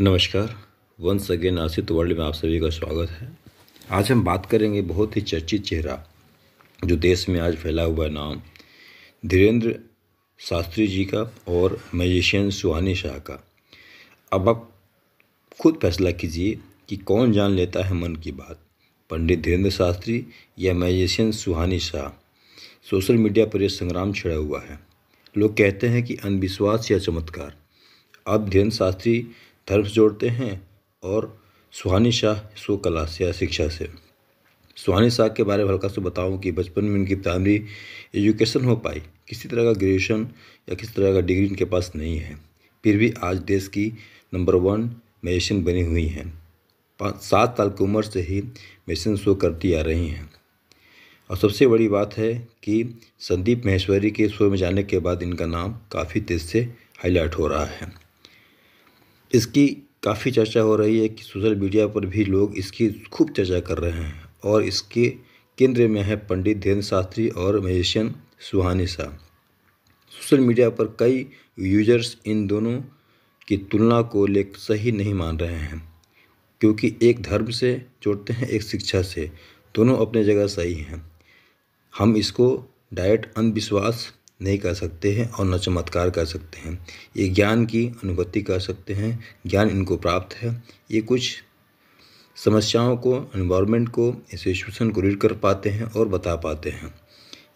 नमस्कार once again आसित world में आप सभी का स्वागत है आज हम बात करेंगे बहुत ही चर्चित चेहरा जो देश में आज फैला हुआ नाम धीरेन्द्र शास्त्री जी का और मजिशियन सुहानी शाह का अब आप खुद फैसला कीजिए कि कौन जान लेता है मन की बात पंडित धीरेन्द्र शास्त्री या magician Suhani Shah social media पर यह संग्राम छिड़ा हुआ है लोग कहते हैं कि अंधविश्वास या चमत्कार अब धीरेन्द्र शास्त्री से जोड़ते हैं और सुहानी शाह सो या शिक्षा से सुहानी शाह के बारे में हल्का से बताऊँ कि बचपन में इनकी प्राइमरी एजुकेशन हो पाई किसी तरह का ग्रेजुएशन या किसी तरह का डिग्री इनके पास नहीं है फिर भी आज देश की नंबर वन मेडिसिन बनी हुई हैं पाँच सात साल की उम्र से ही मेडिसिन शो करती आ रही हैं और सबसे बड़ी बात है कि संदीप महेश्वरी के शो में जाने के बाद इनका नाम काफ़ी तेज़ से हाईलाइट हो रहा है इसकी काफ़ी चर्चा हो रही है कि सोशल मीडिया पर भी लोग इसकी खूब चर्चा कर रहे हैं और इसके केंद्र में है पंडित धीरेन्द्र शास्त्री और magician Suhani Shah social media पर कई यूजर्स इन दोनों की तुलना को ले सही नहीं मान रहे हैं क्योंकि एक धर्म से जोड़ते हैं एक शिक्षा से दोनों अपने जगह सही हैं हम इसको डायरेक्ट अंधविश्वास नहीं कर सकते हैं और न चमत्कार कर सकते हैं ये ज्ञान की अनुभूति कर सकते हैं ज्ञान इनको प्राप्त है ये कुछ समस्याओं को इन्वायरमेंट को एसोसिएशन को रीड कर पाते हैं और बता पाते हैं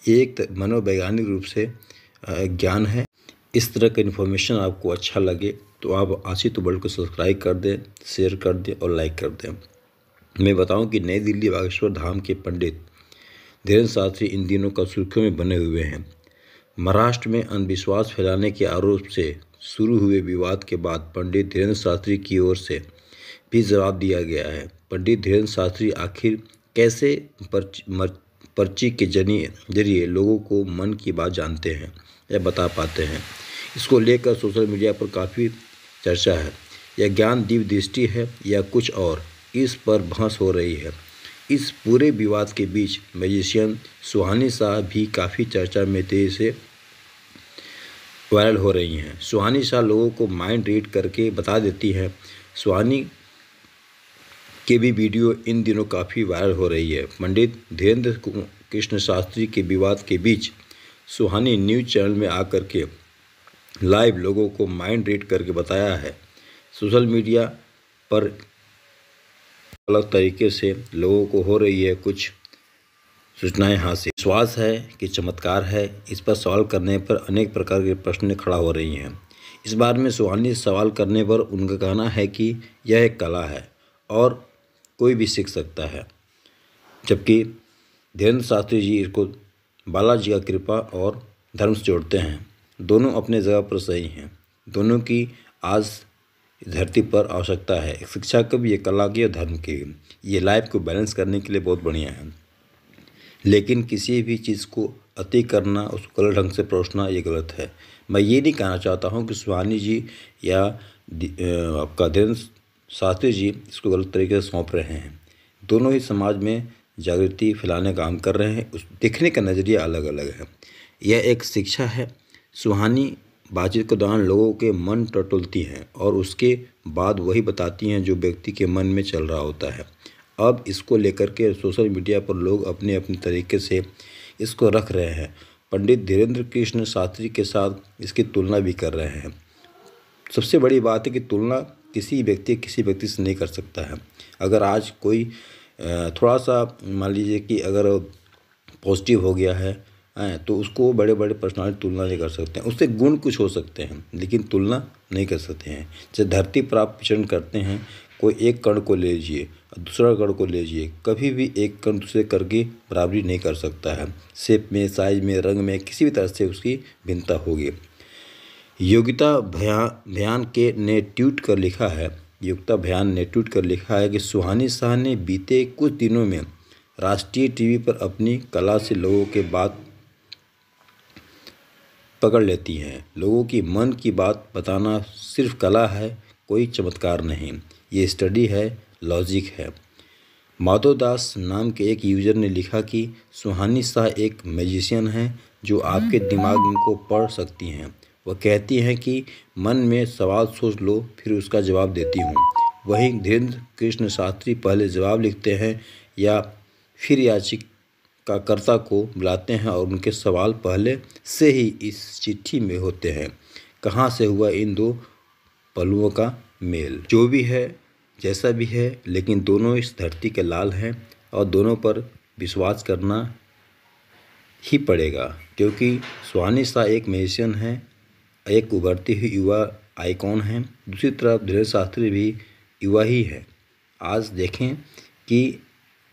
ये एक मनोवैज्ञानिक रूप से ज्ञान है इस तरह का इन्फॉर्मेशन आपको अच्छा लगे तो आप आशित वर्ल्ड को सब्सक्राइब कर दें शेयर कर दें और लाइक कर दें मैं बताऊं कि नई दिल्ली बागेश्वर धाम के पंडित धीरेन्द्र शास्त्री इन दिनों का सुर्खियों में बने हुए हैं महाराष्ट्र में अंधविश्वास फैलाने के आरोप से शुरू हुए विवाद के बाद पंडित धीरेन्द्र शास्त्री की ओर से भी जवाब दिया गया है पंडित धीरेन्द्र शास्त्री आखिर कैसे पर्ची के जरिए जरिए लोगों को मन की बात जानते हैं या बता पाते हैं इसको लेकर सोशल मीडिया पर काफ़ी चर्चा है यह ज्ञान दीप दृष्टि है या कुछ और इस पर बहस हो रही है इस पूरे विवाद के बीच मजिशियन सुहानी शाह भी काफ़ी चर्चा में तेज़ से वायरल हो रही हैं सुहानी शाह लोगों को माइंड रीड करके बता देती हैं सुहानी के भी वीडियो इन दिनों काफ़ी वायरल हो रही है पंडित धीरेन्द्र कृष्ण शास्त्री के विवाद के बीच सुहानी न्यूज चैनल में आकर के लाइव लोगों को माइंड रीड करके बताया है सोशल मीडिया पर अलग तरीके से लोगों को हो रही है कुछ सूचनाएं हासिल विश्वास है कि चमत्कार है इस पर सवाल करने पर अनेक प्रकार के प्रश्न खड़ा हो रही हैं इस बारे में सुहानी सवाल करने पर उनका कहना है कि यह एक कला है और कोई भी सीख सकता है जबकि धीरेन्द्र शास्त्री जी इसको बालाजी का कृपा और धर्म से जोड़ते हैं दोनों अपने जगह पर सही हैं दोनों की आज धरती पर आवश्यकता है शिक्षा को भी ये कला की और धर्म की ये लाइफ को बैलेंस करने के लिए बहुत बढ़िया है लेकिन किसी भी चीज़ को अति करना उसको गलत ढंग से परोसना ये गलत है मैं ये नहीं कहना चाहता हूँ कि सुहानी जी या आपका धीरेन्द्र शास्त्री जी इसको गलत तरीके से सौंप रहे हैं दोनों ही समाज में जागृति फैलाने का काम कर रहे हैं उस देखने का नज़रिया अलग अलग है यह एक शिक्षा है सुहानी बातचीत के दौरान लोगों के मन टटोलती हैं और उसके बाद वही बताती हैं जो व्यक्ति के मन में चल रहा होता है अब इसको लेकर के सोशल मीडिया पर लोग अपने अपने तरीके से इसको रख रहे हैं पंडित धीरेन्द्र कृष्ण शास्त्री के साथ इसकी तुलना भी कर रहे हैं सबसे बड़ी बात है कि तुलना किसी व्यक्ति किसी व्यक्ति से नहीं कर सकता है अगर आज कोई थोड़ा सा मान लीजिए कि अगर पॉजिटिव हो गया है हैं तो उसको बड़े बड़े पर्सनालिटी तुलना नहीं कर सकते हैं उससे गुण कुछ हो सकते हैं लेकिन तुलना नहीं कर सकते हैं जैसे धरती पर आप विचरण करते हैं कोई एक कण को ले लीजिए दूसरा कण को ले लीजिए कभी भी एक कण दूसरे कर की बराबरी नहीं कर सकता है शेप में साइज में रंग में किसी भी तरह से उसकी भिन्नता होगी योगिता भया भयान के ने ट्वीट कर लिखा है योगिता भयान ने ट्वीट कर लिखा है कि सुहानी शाह ने बीते कुछ दिनों में राष्ट्रीय टीवी पर अपनी कला से लोगों के बात पकड़ लेती हैं लोगों की मन की बात बताना सिर्फ कला है कोई चमत्कार नहीं ये स्टडी है लॉजिक है माधोदास नाम के एक यूज़र ने लिखा कि सुहानी शाह एक मैजिशियन हैं जो आपके दिमाग को पढ़ सकती हैं वह कहती हैं कि मन में सवाल सोच लो फिर उसका जवाब देती हूँ वहीं धीरेन्द्र कृष्ण शास्त्री पहले जवाब लिखते हैं या फिर याचिक का कर्ता को बुलाते हैं और उनके सवाल पहले से ही इस चिट्ठी में होते हैं कहाँ से हुआ इन दो पलुओं का मेल जो भी है जैसा भी है लेकिन दोनों इस धरती के लाल हैं और दोनों पर विश्वास करना ही पड़ेगा क्योंकि स्वानी शाह एक मेजिशियन है एक उभरती हुई युवा आइकॉन है दूसरी तरफ धीरे शास्त्री भी युवा ही है आज देखें कि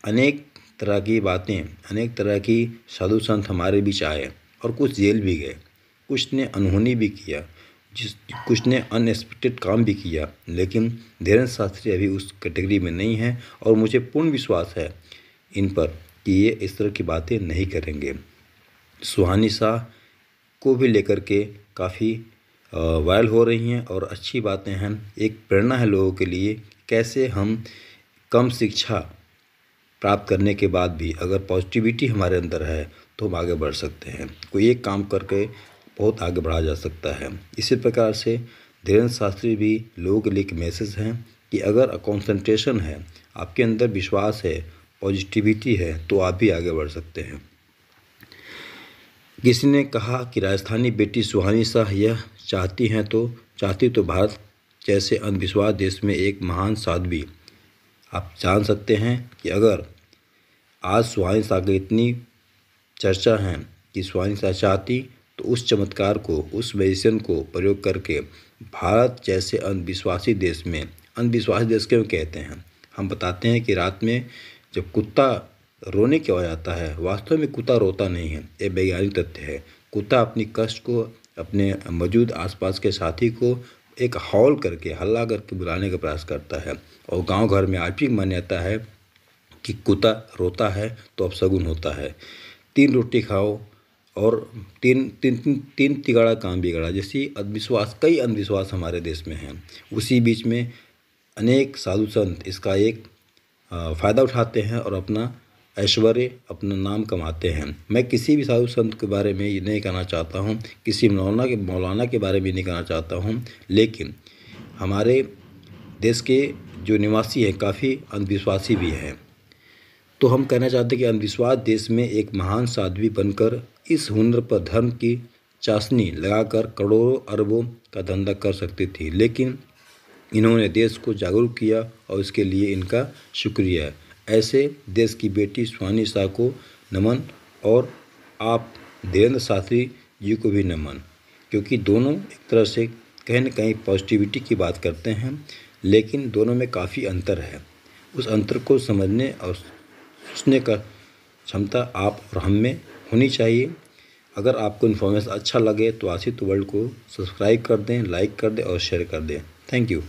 अनेक तरह की बातें अनेक तरह की साधु संत हमारे बीच आए और कुछ जेल भी गए कुछ ने अनहोनी भी किया जिस कुछ ने अनएक्सपेक्टेड काम भी किया लेकिन धीरेन्द्र शास्त्री अभी उस कैटेगरी में नहीं है और मुझे पूर्ण विश्वास है इन पर कि ये इस तरह की बातें नहीं करेंगे सुहानी शाह को भी लेकर के काफ़ी वायरल हो रही हैं और अच्छी बातें हैं एक प्रेरणा है लोगों के लिए कैसे हम कम शिक्षा प्राप्त करने के बाद भी अगर पॉजिटिविटी हमारे अंदर है तो हम आगे बढ़ सकते हैं कोई एक काम करके बहुत आगे बढ़ा जा सकता है इसी प्रकार से धीरेन्द्र शास्त्री भी लोगों के लिए एक मैसेज हैं कि अगर कॉन्सेंट्रेशन है आपके अंदर विश्वास है पॉजिटिविटी है तो आप भी आगे बढ़ सकते हैं किसी ने कहा कि राजस्थानी बेटी सुहानी शाह यह चाहती हैं तो चाहती तो भारत जैसे अंधविश्वास देश में एक महान साध्वी आप जान सकते हैं कि अगर आज स्वाइन सागर इतनी चर्चा है कि स्वाइन सा चाहती तो उस चमत्कार को उस मेडिसिन को प्रयोग करके भारत जैसे अंधविश्वासी देश में अंधविश्वासी देश क्यों कहते हैं हम बताते हैं कि रात में जब कुत्ता रोने की आवाज़ आता है वास्तव में कुत्ता रोता नहीं है ये वैज्ञानिक तथ्य है कुत्ता अपनी कष्ट को अपने मौजूद आसपास के साथी को एक हॉल करके हल्ला करके बुलाने का प्रयास करता है और गांव घर में आज भी मान्यता है कि कुत्ता रोता है तो अब शगुन होता है तीन रोटी खाओ और तीन तीन तीन, तीन तिगड़ा काम बिगाड़ा जैसी अंधविश्वास कई अंधविश्वास हमारे देश में हैं उसी बीच में अनेक साधु संत इसका एक फ़ायदा उठाते हैं और अपना ऐश्वर्य अपना नाम कमाते हैं मैं किसी भी साधु संत के बारे में ये नहीं कहना चाहता हूँ किसी मौलाना के मौलाना के बारे में नहीं कहना चाहता हूँ लेकिन हमारे देश के जो निवासी हैं काफ़ी अंधविश्वासी भी हैं तो हम कहना चाहते हैं कि अंधविश्वास देश में एक महान साध्वी बनकर इस हुनर पर धर्म की चाशनी लगाकर करोड़ों अरबों का धंधा कर सकती थी लेकिन इन्होंने देश को जागरूक किया और इसके लिए इनका शुक्रिया है ऐसे देश की बेटी सुहानी शाह को नमन और आप धीरेन्द्र शास्त्री जी को भी नमन क्योंकि दोनों एक तरह से कहीं ना कहीं पॉजिटिविटी की बात करते हैं लेकिन दोनों में काफ़ी अंतर है उस अंतर को समझने और सोचने का क्षमता आप और हम में होनी चाहिए अगर आपको इन्फॉर्मेशन अच्छा लगे तो आशित वर्ल्ड को सब्सक्राइब कर दें लाइक कर दें और शेयर कर दें थैंक यू